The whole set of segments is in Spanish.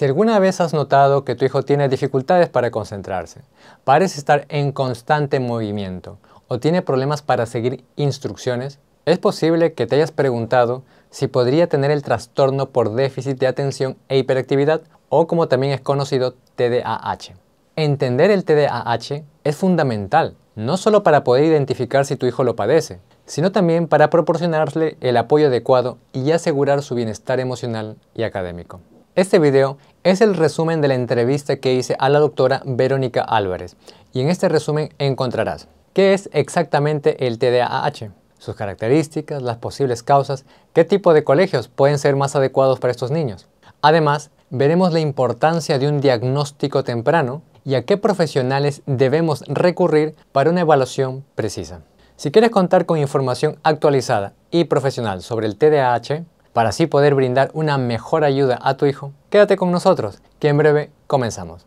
Si alguna vez has notado que tu hijo tiene dificultades para concentrarse, parece estar en constante movimiento o tiene problemas para seguir instrucciones, es posible que te hayas preguntado si podría tener el trastorno por déficit de atención e hiperactividad o como también es conocido TDAH. Entender el TDAH es fundamental, no solo para poder identificar si tu hijo lo padece, sino también para proporcionarle el apoyo adecuado y asegurar su bienestar emocional y académico. Este video es el resumen de la entrevista que hice a la doctora Verónica Álvarez y en este resumen encontrarás qué es exactamente el TDAH, sus características, las posibles causas, qué tipo de colegios pueden ser más adecuados para estos niños. Además, veremos la importancia de un diagnóstico temprano y a qué profesionales debemos recurrir para una evaluación precisa. Si quieres contar con información actualizada y profesional sobre el TDAH, para así poder brindar una mejor ayuda a tu hijo, Quédate con nosotros, que en breve comenzamos.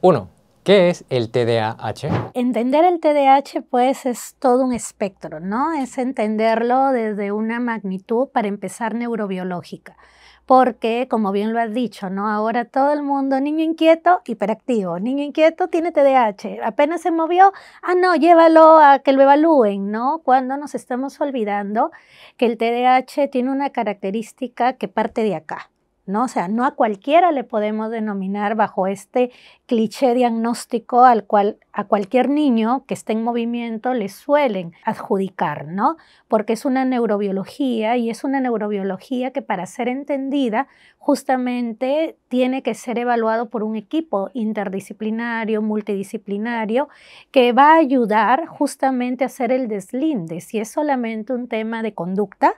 Uno. ¿Qué es el TDAH? Entender el TDAH pues es todo un espectro, ¿no? Es entenderlo desde una magnitud para empezar neurobiológica. Porque, como bien lo has dicho, ¿no? Ahora todo el mundo, niño inquieto, hiperactivo, niño inquieto tiene TDAH, apenas se movió, ah, no, llévalo a que lo evalúen, ¿no? Cuando nos estamos olvidando que el TDAH tiene una característica que parte de acá, ¿no? O sea, no a cualquiera le podemos denominar bajo este cliché diagnóstico al cual a cualquier niño que esté en movimiento le suelen adjudicar, ¿no? Porque es una neurobiología y es una neurobiología que para ser entendida justamente tiene que ser evaluado por un equipo interdisciplinario, multidisciplinario, que va a ayudar justamente a hacer el deslinde. Si es solamente un tema de conducta,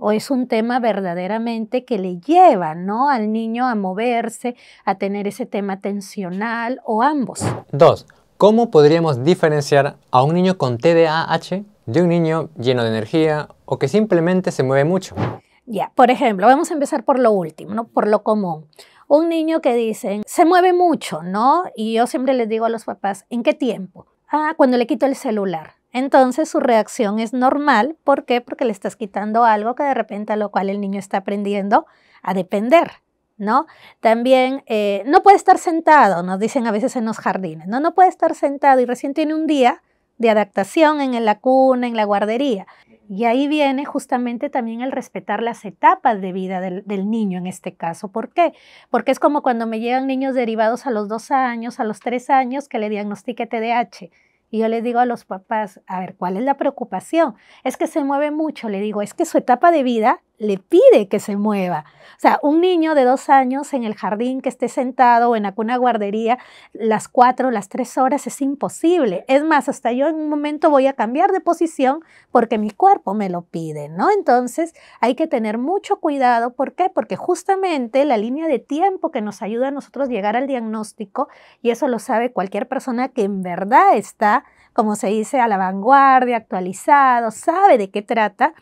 o es un tema verdaderamente que le lleva ¿no? al niño a moverse, a tener ese tema tensional o ambos. Dos, ¿Cómo podríamos diferenciar a un niño con TDAH de un niño lleno de energía o que simplemente se mueve mucho? Ya, por ejemplo, vamos a empezar por lo último, ¿no? por lo común. Un niño que dicen, se mueve mucho, ¿no? Y yo siempre les digo a los papás, ¿en qué tiempo? Ah, cuando le quito el celular. Entonces su reacción es normal. ¿Por qué? Porque le estás quitando algo que de repente a lo cual el niño está aprendiendo a depender. ¿No? También eh, no puede estar sentado, nos dicen a veces en los jardines, ¿no? No puede estar sentado y recién tiene un día de adaptación en la cuna, en la guardería. Y ahí viene justamente también el respetar las etapas de vida del, del, niño en este caso. ¿Por qué? Porque es como cuando me llegan niños derivados a los dos años, a los tres años, que le diagnostique TDAH. Y yo les digo a los papás, a ver, ¿cuál es la preocupación? Es que se mueve mucho, le digo, es que su etapa de vida le pide que se mueva. O sea, un niño de dos años en el jardín que esté sentado o en alguna guardería las cuatro, las tres horas es imposible. Es más, hasta yo en un momento voy a cambiar de posición porque mi cuerpo me lo pide, ¿no? Entonces hay que tener mucho cuidado. ¿Por qué? Porque justamente la línea de tiempo que nos ayuda a nosotros llegar al diagnóstico, y eso lo sabe cualquier persona que en verdad está, como se dice, a la vanguardia, actualizado, sabe de qué trata,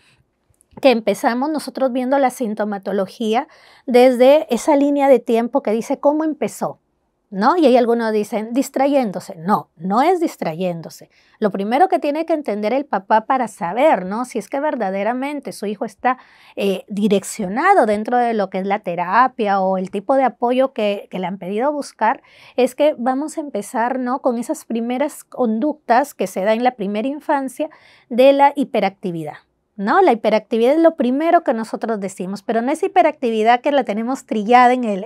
que empezamos nosotros viendo la sintomatología desde esa línea de tiempo que dice cómo empezó, ¿no? Y ahí algunos dicen distrayéndose. No, no es distrayéndose. Lo primero que tiene que entender el papá para saber, ¿no? Si es que verdaderamente su hijo está eh, direccionado dentro de lo que es la terapia o el tipo de apoyo que, que, le han pedido buscar, es que vamos a empezar, ¿no? Con esas primeras conductas que se da en la primera infancia de la hiperactividad. ¿no? La hiperactividad es lo primero que nosotros decimos, pero no es hiperactividad que la tenemos trillada en el,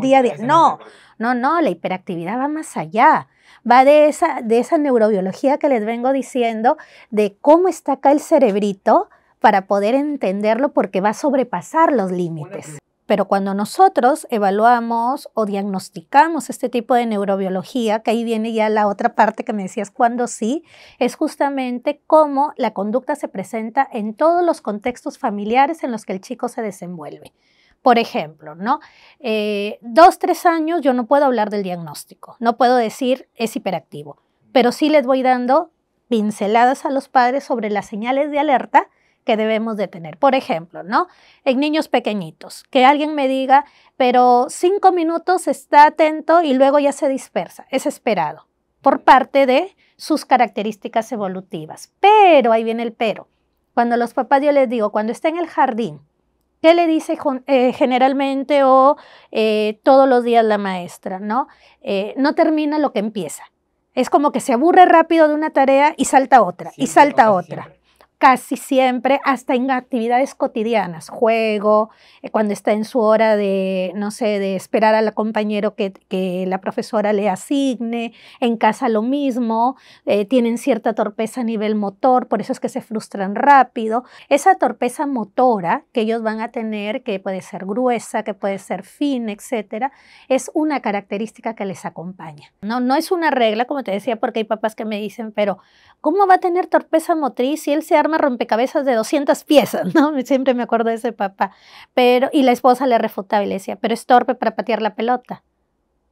día a día. No, no, no, la hiperactividad va más allá. Va de esa, de esa neurobiología que les vengo diciendo, de cómo está acá el cerebrito para poder entenderlo porque va a sobrepasar los límites. Pero cuando nosotros evaluamos o diagnosticamos este tipo de neurobiología, que ahí viene ya la otra parte que me decías cuando sí, es justamente cómo la conducta se presenta en todos los contextos familiares en los que el chico se desenvuelve. Por ejemplo, ¿no? Eh, dos, tres años yo no puedo hablar del diagnóstico, no puedo decir es hiperactivo, pero sí les voy dando pinceladas a los padres sobre las señales de alerta que debemos de tener. Por ejemplo, ¿no? En niños pequeñitos, que alguien me diga, pero cinco minutos está atento y luego ya se dispersa. Es esperado por parte de sus características evolutivas. Pero, ahí viene el pero. Cuando los papás yo les digo, cuando está en el jardín, ¿Qué le dice eh, generalmente o eh, todos los días la maestra? ¿no? Eh, no termina lo que empieza. Es como que se aburre rápido de una tarea y salta otra, y salta otra casi siempre, hasta en actividades cotidianas, juego, eh, cuando está en su hora de, no sé, de esperar al compañero que, la profesora le asigne, en casa lo mismo, eh, tienen cierta torpeza a nivel motor, por eso es que se frustran rápido. Esa torpeza motora que ellos van a tener, que puede ser gruesa, que puede ser fina, etcétera, es una característica que les acompaña. No, no es una regla, como te decía, porque hay papás que me dicen, pero ¿cómo va a tener torpeza motriz si él se arma rompecabezas de 200 piezas, ¿no? Siempre me acuerdo de ese papá. Pero, y la esposa le refutaba y le decía, pero es torpe para patear la pelota,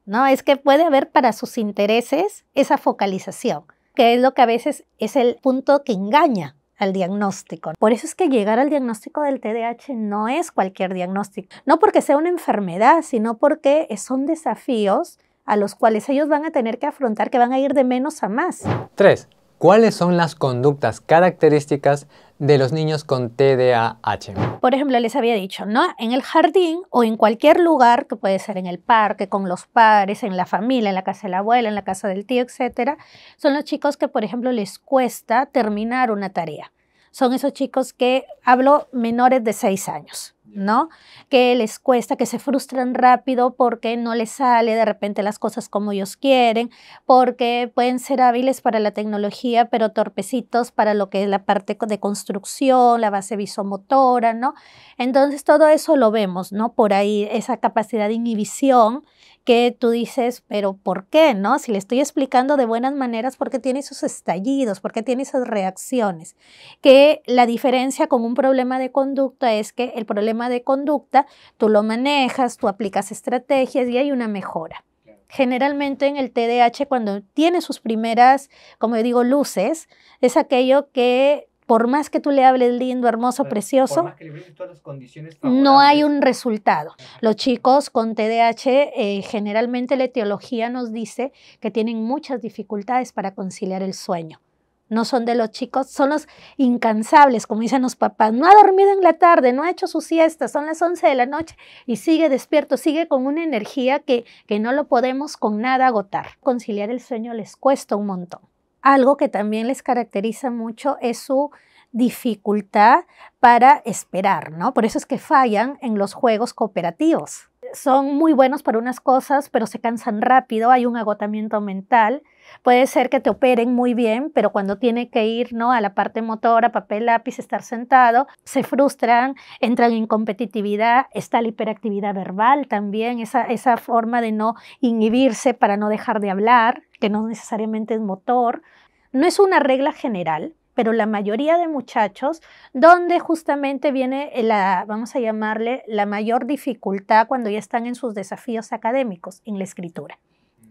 ¿no? Es que puede haber para sus intereses esa focalización, que es lo que a veces es el punto que engaña al diagnóstico. Por eso es que llegar al diagnóstico del TDAH no es cualquier diagnóstico, no porque sea una enfermedad, sino porque son desafíos a los cuales ellos van a tener que afrontar que van a ir de menos a más. 3. ¿Cuáles son las conductas características de los niños con TDAH? Por ejemplo, les había dicho, ¿no? En el jardín o en cualquier lugar, que puede ser en el parque, con los padres, en la familia, en la casa de la abuela, en la casa del tío, etcétera, son los chicos que, por ejemplo, les cuesta terminar una tarea son esos chicos que hablo menores de seis años. ¿no? Que les cuesta, que se frustran rápido porque no les sale de repente las cosas como ellos quieren, porque pueden ser hábiles para la tecnología, pero torpecitos para lo que es la parte de construcción, la base visomotora, ¿no? Entonces todo eso lo vemos, ¿no? Por ahí esa capacidad de inhibición que tú dices, pero ¿por qué? ¿No? Si le estoy explicando de buenas maneras, ¿por qué tiene esos estallidos? ¿Por qué tiene esas reacciones? Que la diferencia con un problema de conducta es que el problema de conducta tú lo manejas, tú aplicas estrategias y hay una mejora generalmente en el TDAH cuando tiene sus primeras, como yo digo, luces, es aquello que por más que tú le hables lindo, hermoso, precioso, no hay un resultado. Los chicos con TDAH, eh, generalmente la etiología nos dice que tienen muchas dificultades para conciliar el sueño. No son de los chicos, son los incansables, como dicen los papás. No ha dormido en la tarde, no ha hecho su siesta, son las 11 de la noche y sigue despierto, sigue con una energía que no lo podemos con nada agotar. Conciliar el sueño les cuesta un montón algo que también les caracteriza mucho es su dificultad para esperar, ¿no? Por eso es que fallan en los juegos cooperativos. Son muy buenos para unas cosas, pero se cansan rápido, hay un agotamiento mental. Puede ser que te operen muy bien, pero cuando tiene que ir ¿no? a la parte motora, papel, lápiz, estar sentado, se frustran, entran en competitividad, está la hiperactividad verbal también, esa, esa forma de no inhibirse para no dejar de hablar, que no necesariamente es motor. No es una regla general, pero la mayoría de muchachos, donde justamente viene la, vamos a llamarle, la mayor dificultad cuando ya están en sus desafíos académicos, en la escritura.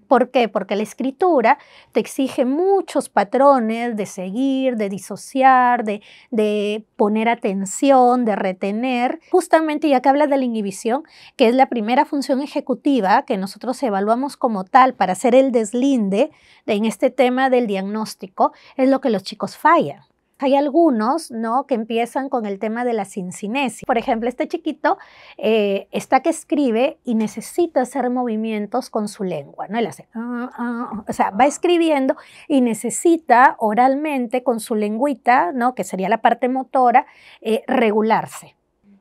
¿Por qué? Porque la escritura te exige muchos patrones de seguir, de disociar, de, poner atención, de retener. Justamente ya que hablas de la inhibición, que es la primera función ejecutiva que nosotros evaluamos como tal para hacer el deslinde en este tema del diagnóstico, es lo que los chicos fallan. Hay algunos, Que empiezan con el tema de la cincinesis. Por ejemplo, este chiquito eh, está que escribe y necesita hacer movimientos con su lengua, ¿no? hace, ah, ah", o sea, va escribiendo y necesita oralmente con su lengüita, ¿no? Que sería la parte motora, eh, regularse.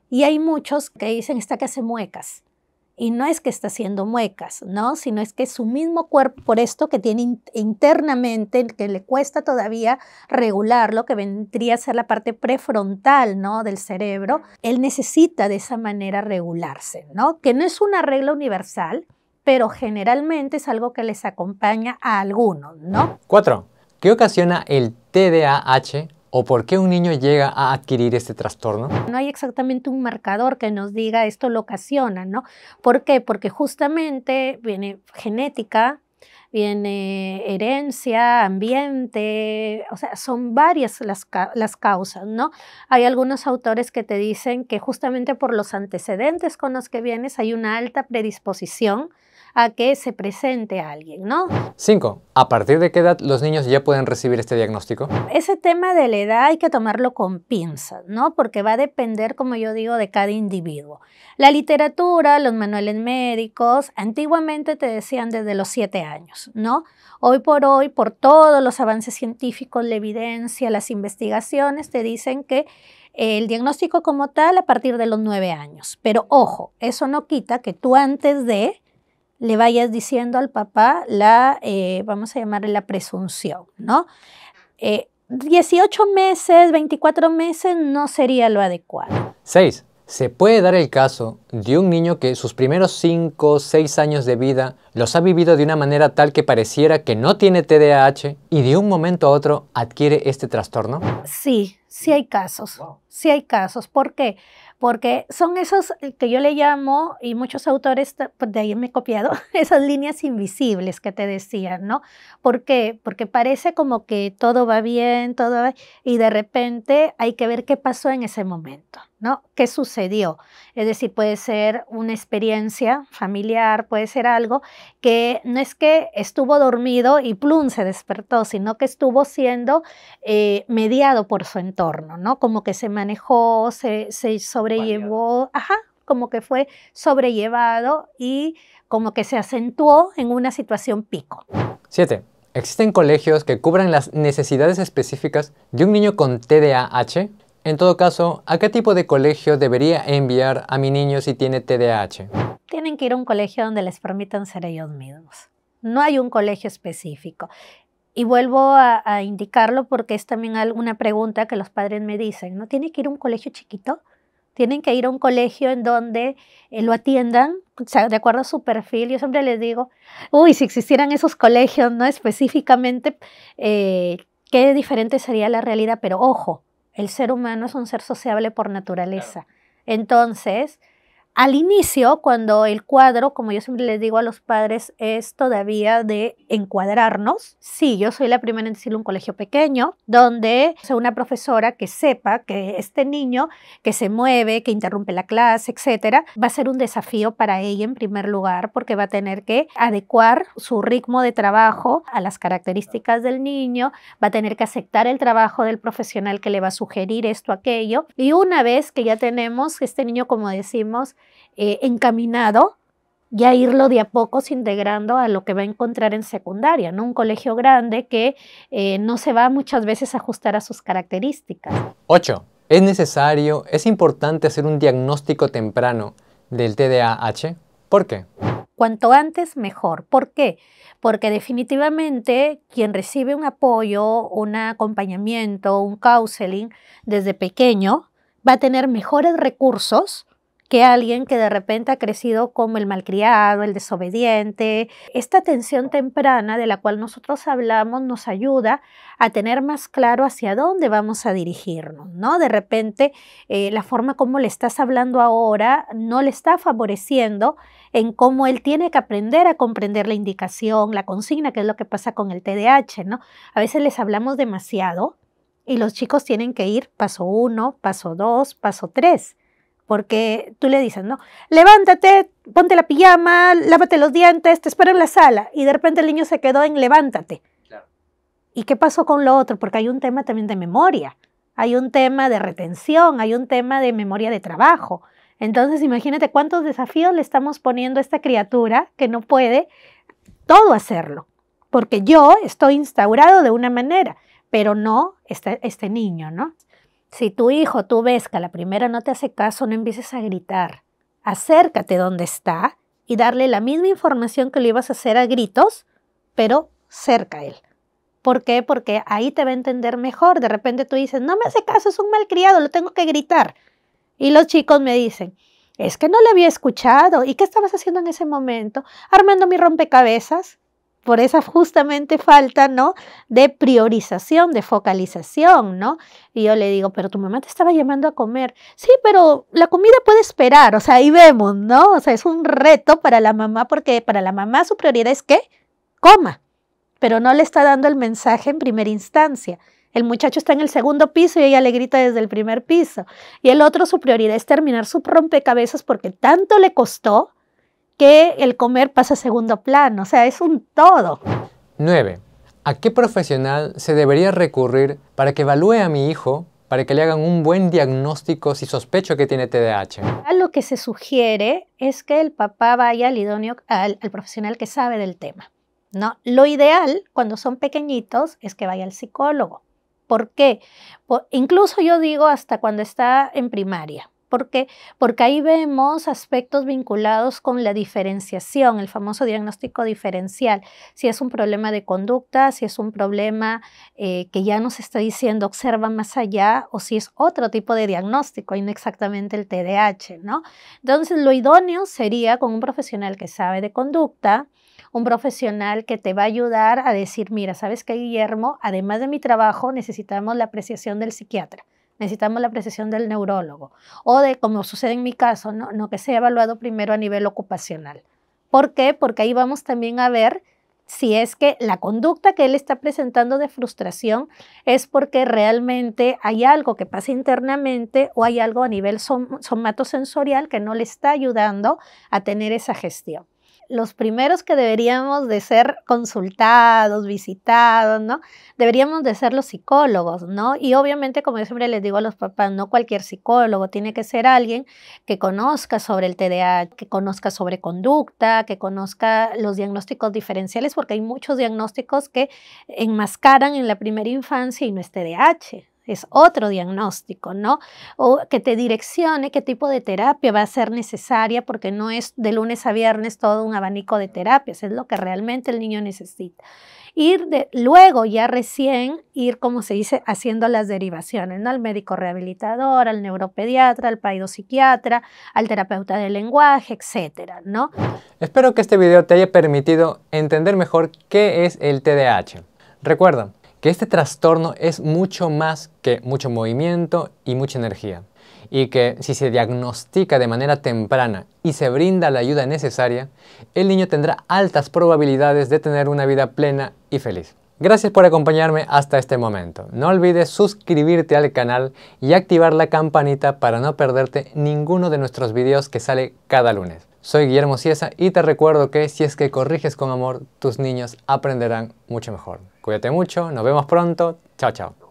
Y hay muchos que dicen está que hace muecas. Y no es que está haciendo muecas, ¿no? Sino es que su mismo cuerpo, por esto que tiene internamente, que le cuesta todavía regular lo que vendría a ser la parte prefrontal, ¿no? Del cerebro, él necesita de esa manera regularse, ¿no? Que no es una regla universal, pero generalmente es algo que les acompaña a algunos, ¿no? Cuatro. ¿Qué ocasiona el TDAH o por qué un niño llega a adquirir este trastorno? No hay exactamente un marcador que nos diga esto lo ocasiona, ¿no? ¿Por qué? Porque justamente viene genética, viene herencia, ambiente, o sea, son varias las, las, causas, ¿no? Hay algunos autores que te dicen que justamente por los antecedentes con los que vienes hay una alta predisposición a que se presente alguien, ¿no? 5. ¿A partir de qué edad los niños ya pueden recibir este diagnóstico? Ese tema de la edad hay que tomarlo con pinzas, ¿no? Porque va a depender, como yo digo, de cada individuo. La literatura, los manuales médicos, antiguamente te decían desde los siete años, ¿no? Hoy por hoy, por todos los avances científicos, la evidencia, las investigaciones, te dicen que el diagnóstico como tal a partir de los nueve años. Pero ojo, eso no quita que tú antes de le vayas diciendo al papá la, eh, vamos a llamarle la presunción, ¿no? 18 eh, meses, 24 meses no sería lo adecuado. 6. Se puede dar el caso de un niño que sus primeros 5 6 años de vida los ha vivido de una manera tal que pareciera que no tiene TDAH y de un momento a otro adquiere este trastorno? Sí, sí hay casos. Sí hay casos. ¿Por qué? porque son esos eh, que yo le llamo, y muchos autores pues, de ahí me he copiado, esas líneas invisibles que te decían, ¿no? ¿Por qué? Porque parece como que todo va bien, todo y de repente hay que ver qué pasó en ese momento. ¿no? ¿Qué sucedió? Es decir, puede ser una experiencia familiar, puede ser algo que no es que estuvo dormido y plum se despertó, sino que estuvo siendo eh, mediado por su entorno, ¿no? Como que se manejó, se, sobrellevó, ajá, como que fue sobrellevado y como que se acentuó en una situación pico. 7. ¿Existen colegios que cubran las necesidades específicas de un niño con TDAH? En todo caso, ¿a qué tipo de colegio debería enviar a mi niño si tiene TDAH? Tienen que ir a un colegio donde les permitan ser ellos mismos. No hay un colegio específico. Y vuelvo a, indicarlo porque es también alguna pregunta que los padres me dicen, ¿no? ¿Tiene que ir a un colegio chiquito? tienen que ir a un colegio en donde eh, lo atiendan de acuerdo a su perfil. Yo siempre les digo, uy, si existieran esos colegios, ¿no? Específicamente, eh, qué diferente sería la realidad, pero ojo, el ser humano es un ser sociable por naturaleza. Entonces, al inicio, cuando el cuadro, como yo siempre les digo a los padres, es todavía de encuadrarnos, sí, yo soy la primera en decirle un colegio pequeño, donde soy una profesora que sepa que este niño que se mueve, que interrumpe la clase, etcétera, va a ser un desafío para ella en primer lugar, porque va a tener que adecuar su ritmo de trabajo a las características del niño, va a tener que aceptar el trabajo del profesional que le va a sugerir esto, aquello, y una vez que ya tenemos este niño, como decimos, encaminado eh, encaminado ya irlo de a pocos integrando a lo que va a encontrar en secundaria, en Un colegio grande que eh, no se va muchas veces a ajustar a sus características. 8. ¿Es necesario, es importante hacer un diagnóstico temprano del TDAH? ¿Por qué? Cuanto antes, mejor. ¿Por qué? Porque definitivamente quien recibe un apoyo, un acompañamiento, un counseling desde pequeño, va a tener mejores recursos que alguien que de repente ha crecido como el malcriado, el desobediente. Esta atención temprana de la cual nosotros hablamos nos ayuda a tener más claro hacia dónde vamos a dirigirnos, ¿no? De repente eh, la forma como le estás hablando ahora no le está favoreciendo en cómo él tiene que aprender a comprender la indicación, la consigna, que es lo que pasa con el TDAH, ¿no? A veces les hablamos demasiado y los chicos tienen que ir paso uno, paso dos, paso tres porque tú le dices, ¿no? Levántate, ponte la pijama, lávate los dientes, te espero en la sala. Y de repente el niño se quedó en levántate. ¿Y qué pasó con lo otro? Porque hay un tema también de memoria, hay un tema de retención, hay un tema de memoria de trabajo. Entonces imagínate cuántos desafíos le estamos poniendo a esta criatura que no puede todo hacerlo, porque yo estoy instaurado de una manera, pero no este, este niño, ¿no? Si tu hijo tú ves que a la primera no te hace caso, no empieces a gritar. Acércate donde está y darle la misma información que le ibas a hacer a gritos, pero cerca a él. ¿Por qué? Porque ahí te va a entender mejor. De repente tú dices, no me hace caso, es un malcriado, lo tengo que gritar. Y los chicos me dicen, es que no le había escuchado. ¿Y qué estabas haciendo en ese momento? Armando mi rompecabezas por esa justamente falta, ¿no? De priorización, de focalización, ¿no? Y yo le digo, pero tu mamá te estaba llamando a comer. Sí, pero la comida puede esperar, o sea, ahí vemos, ¿no? O sea, es un reto para la mamá porque para la mamá su prioridad es que coma, pero no le está dando el mensaje en primera instancia. El muchacho está en el segundo piso y ella le grita desde el primer piso. Y el otro, su prioridad es terminar su rompecabezas porque tanto le costó que el comer pasa a segundo plano, o sea, es un todo. 9. ¿A qué profesional se debería recurrir para que evalúe a mi hijo para que le hagan un buen diagnóstico si sospecho que tiene TDAH. Lo que se sugiere es que el papá vaya al idóneo, al, profesional que sabe del tema. ¿no? Lo ideal cuando son pequeñitos es que vaya al psicólogo. ¿Por qué? incluso yo digo hasta cuando está en primaria porque, porque ahí vemos aspectos vinculados con la diferenciación, el famoso diagnóstico diferencial, si es un problema de conducta, si es un problema eh, que ya nos está diciendo observa más allá o si es otro tipo de diagnóstico y no exactamente el TDAH, ¿no? Entonces, lo idóneo sería con un profesional que sabe de conducta, un profesional que te va a ayudar a decir, mira, ¿sabes qué, Guillermo? Además de mi trabajo, necesitamos la apreciación del psiquiatra necesitamos la precisión del neurólogo o de, como sucede en mi caso, ¿no? que sea evaluado primero a nivel ocupacional. ¿Por qué? Porque ahí vamos también a ver si es que la conducta que él está presentando de frustración es porque realmente hay algo que pasa internamente o hay algo a nivel somatosensorial que no le está ayudando a tener esa gestión los primeros que deberíamos de ser consultados, visitados, ¿no? Deberíamos de ser los psicólogos, ¿no? Y obviamente, como yo siempre les digo a los papás, no cualquier psicólogo, tiene que ser alguien que conozca sobre el TDAH, que conozca sobre conducta, que conozca los diagnósticos diferenciales, porque hay muchos diagnósticos que enmascaran en la primera infancia y no es TDAH, es otro diagnóstico, ¿no? O que te direccione qué tipo de terapia va a ser necesaria, porque no es de lunes a viernes todo un abanico de terapias, es lo que realmente el niño necesita. Ir de, luego ya recién ir, como se dice, haciendo las derivaciones, ¿no? Al médico rehabilitador, al neuropediatra, al psiquiatra, al terapeuta del lenguaje, etcétera, ¿no? Espero que este video te haya permitido entender mejor qué es el TDAH. Recuerda, este trastorno es mucho más que mucho movimiento y mucha energía, y que si se diagnostica de manera temprana y se brinda la ayuda necesaria, el niño tendrá altas probabilidades de tener una vida plena y feliz. Gracias por acompañarme hasta este momento. No olvides suscribirte al canal y activar la campanita para no perderte ninguno de nuestros videos que sale cada lunes. Soy Guillermo Ciesa y te recuerdo que si es que corriges con amor, tus niños aprenderán mucho mejor. Cuídate mucho, nos vemos pronto. Chao, chao.